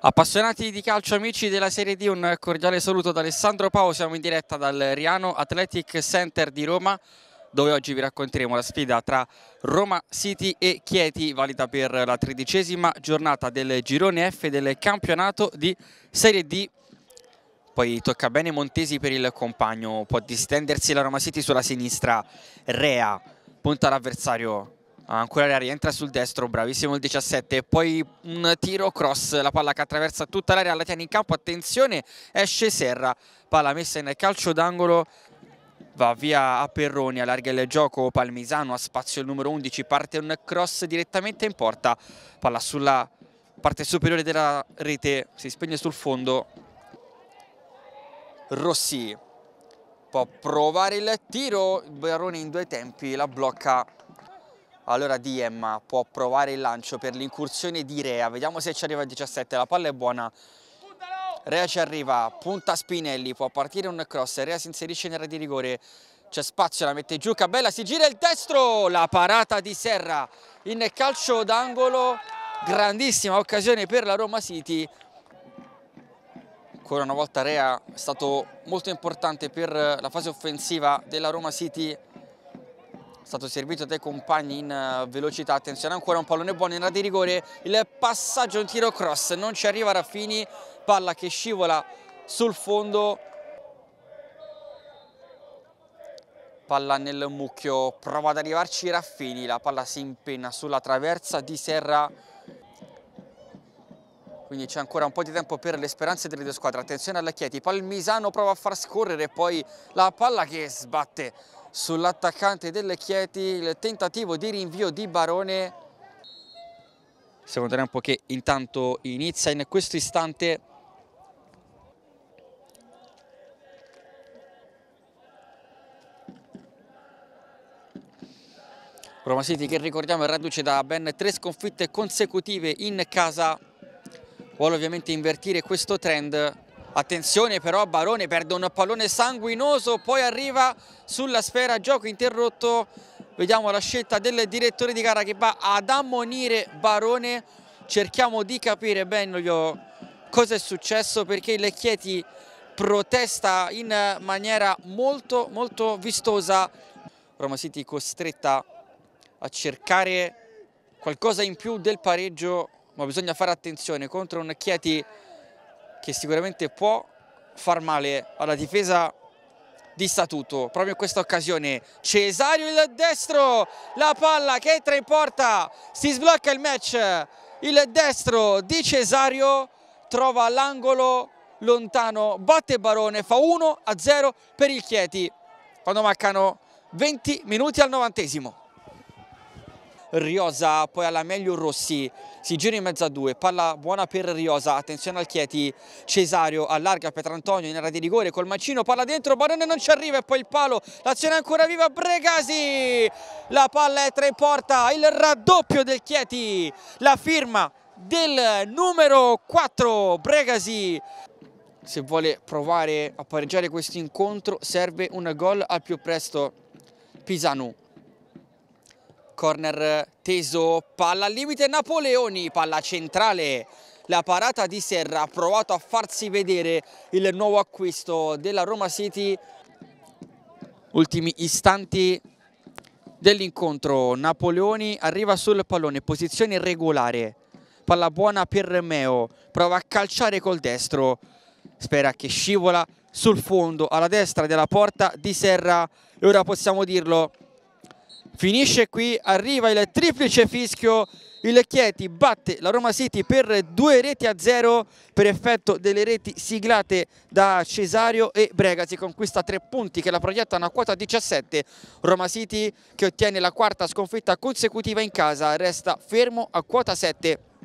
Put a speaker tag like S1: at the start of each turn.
S1: Appassionati di calcio amici della Serie D, un cordiale saluto da Alessandro Pao, siamo in diretta dal Riano Athletic Center di Roma dove oggi vi racconteremo la sfida tra Roma City e Chieti valida per la tredicesima giornata del girone F del campionato di Serie D. Poi tocca bene Montesi per il compagno, può distendersi la Roma City sulla sinistra, Rea punta l'avversario ancora l'area rientra sul destro, bravissimo il 17, poi un tiro cross, la palla che attraversa tutta l'area, la tiene in campo, attenzione, esce Serra, palla messa in calcio d'angolo, va via a Perroni, allarga il gioco Palmisano, a spazio il numero 11, parte un cross direttamente in porta, palla sulla parte superiore della rete, si spegne sul fondo, Rossi può provare il tiro, Barone in due tempi la blocca allora Diem può provare il lancio per l'incursione di Rea, vediamo se ci arriva il 17, la palla è buona, Rea ci arriva, punta Spinelli, può partire un cross, Rea si inserisce in area di rigore, c'è spazio, la mette giù, Cabella si gira il destro, la parata di Serra in calcio d'angolo, grandissima occasione per la Roma City, ancora una volta Rea è stato molto importante per la fase offensiva della Roma City stato servito dai compagni in eh, velocità, attenzione ancora un pallone buono in area di rigore, il passaggio, un tiro cross, non ci arriva Raffini, palla che scivola sul fondo, palla nel mucchio, prova ad arrivarci Raffini, la palla si impenna sulla traversa di Serra, quindi c'è ancora un po' di tempo per le speranze delle due squadre, attenzione alla Chieti, Palmisano prova a far scorrere poi la palla che sbatte sull'attaccante delle Chieti, il tentativo di rinvio di Barone. Secondo tempo che intanto inizia in questo istante. Roma City che ricordiamo è reduce da ben tre sconfitte consecutive in casa vuole ovviamente invertire questo trend Attenzione però Barone perde un pallone sanguinoso, poi arriva sulla sfera gioco interrotto. Vediamo la scelta del direttore di gara che va ad ammonire Barone. Cerchiamo di capire bene cosa è successo perché il Chieti protesta in maniera molto molto vistosa. Roma City costretta a cercare qualcosa in più del pareggio ma bisogna fare attenzione contro un Chieti che sicuramente può far male alla difesa di statuto. Proprio in questa occasione Cesario il destro, la palla che entra in porta, si sblocca il match, il destro di Cesario trova l'angolo lontano, batte Barone, fa 1 a 0 per il Chieti quando mancano 20 minuti al novantesimo. Riosa, poi alla meglio Rossi, si gira in mezzo a due, palla buona per Riosa, attenzione al Chieti, Cesario allarga Petrantonio in area di rigore col mancino, palla dentro, Barone non ci arriva e poi il palo, l'azione ancora viva, Bregasi, la palla è tre in porta, il raddoppio del Chieti, la firma del numero 4 Bregasi se vuole provare a pareggiare questo incontro serve un gol al più presto Pisanu corner teso, palla al limite Napoleoni, palla centrale. La parata di Serra ha provato a farsi vedere il nuovo acquisto della Roma City. Ultimi istanti dell'incontro. Napoleoni arriva sul pallone, posizione regolare. Palla buona per Meo, prova a calciare col destro. Spera che scivola sul fondo, alla destra della porta di Serra. E ora possiamo dirlo, finisce qui, arriva il triplice fischio, il Chieti batte la Roma City per due reti a zero per effetto delle reti siglate da Cesario e Brega si conquista tre punti che la proiettano a quota 17, Roma City che ottiene la quarta sconfitta consecutiva in casa resta fermo a quota 7